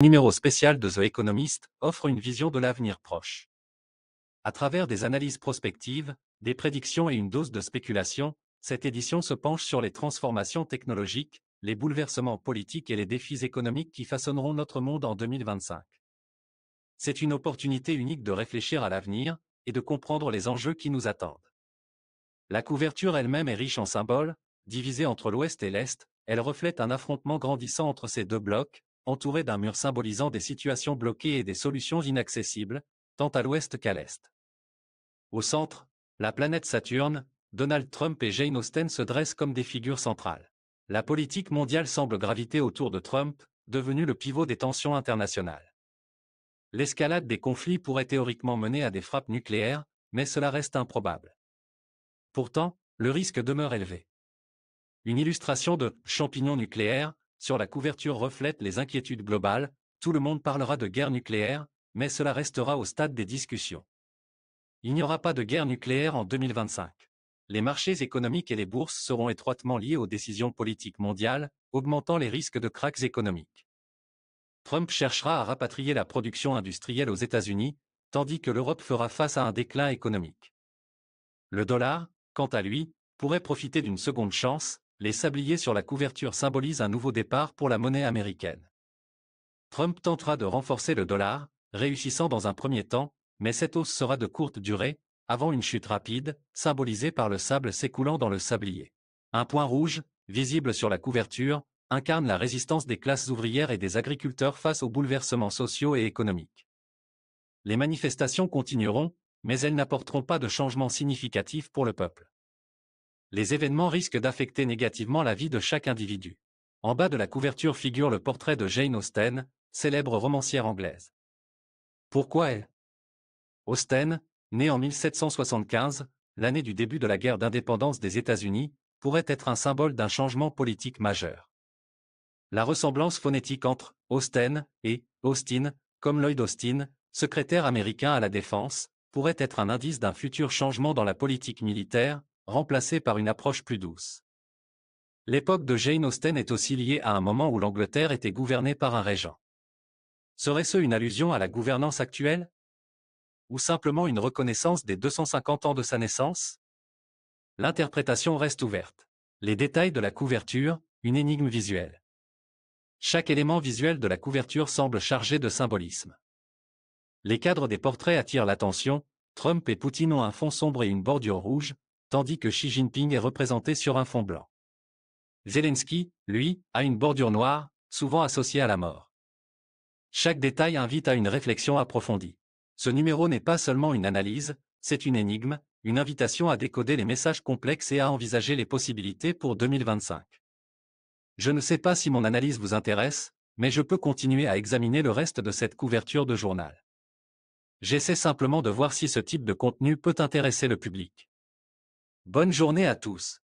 Numéro spécial de The Economist offre une vision de l'avenir proche. À travers des analyses prospectives, des prédictions et une dose de spéculation, cette édition se penche sur les transformations technologiques, les bouleversements politiques et les défis économiques qui façonneront notre monde en 2025. C'est une opportunité unique de réfléchir à l'avenir et de comprendre les enjeux qui nous attendent. La couverture elle-même est riche en symboles, divisée entre l'Ouest et l'Est, elle reflète un affrontement grandissant entre ces deux blocs, entouré d'un mur symbolisant des situations bloquées et des solutions inaccessibles, tant à l'ouest qu'à l'est. Au centre, la planète Saturne, Donald Trump et Jane Austen se dressent comme des figures centrales. La politique mondiale semble graviter autour de Trump, devenu le pivot des tensions internationales. L'escalade des conflits pourrait théoriquement mener à des frappes nucléaires, mais cela reste improbable. Pourtant, le risque demeure élevé. Une illustration de champignons nucléaires sur la couverture reflète les inquiétudes globales, tout le monde parlera de guerre nucléaire, mais cela restera au stade des discussions. Il n'y aura pas de guerre nucléaire en 2025. Les marchés économiques et les bourses seront étroitement liés aux décisions politiques mondiales, augmentant les risques de cracks économiques. Trump cherchera à rapatrier la production industrielle aux États-Unis, tandis que l'Europe fera face à un déclin économique. Le dollar, quant à lui, pourrait profiter d'une seconde chance, les sabliers sur la couverture symbolisent un nouveau départ pour la monnaie américaine. Trump tentera de renforcer le dollar, réussissant dans un premier temps, mais cette hausse sera de courte durée, avant une chute rapide, symbolisée par le sable s'écoulant dans le sablier. Un point rouge, visible sur la couverture, incarne la résistance des classes ouvrières et des agriculteurs face aux bouleversements sociaux et économiques. Les manifestations continueront, mais elles n'apporteront pas de changement significatif pour le peuple les événements risquent d'affecter négativement la vie de chaque individu. En bas de la couverture figure le portrait de Jane Austen, célèbre romancière anglaise. Pourquoi elle Austen, née en 1775, l'année du début de la guerre d'indépendance des États-Unis, pourrait être un symbole d'un changement politique majeur. La ressemblance phonétique entre Austen et Austin, comme Lloyd Austin, secrétaire américain à la défense, pourrait être un indice d'un futur changement dans la politique militaire, remplacée par une approche plus douce. L'époque de Jane Austen est aussi liée à un moment où l'Angleterre était gouvernée par un régent. Serait-ce une allusion à la gouvernance actuelle Ou simplement une reconnaissance des 250 ans de sa naissance L'interprétation reste ouverte. Les détails de la couverture, une énigme visuelle. Chaque élément visuel de la couverture semble chargé de symbolisme. Les cadres des portraits attirent l'attention, Trump et Poutine ont un fond sombre et une bordure rouge, tandis que Xi Jinping est représenté sur un fond blanc. Zelensky, lui, a une bordure noire, souvent associée à la mort. Chaque détail invite à une réflexion approfondie. Ce numéro n'est pas seulement une analyse, c'est une énigme, une invitation à décoder les messages complexes et à envisager les possibilités pour 2025. Je ne sais pas si mon analyse vous intéresse, mais je peux continuer à examiner le reste de cette couverture de journal. J'essaie simplement de voir si ce type de contenu peut intéresser le public. Bonne journée à tous.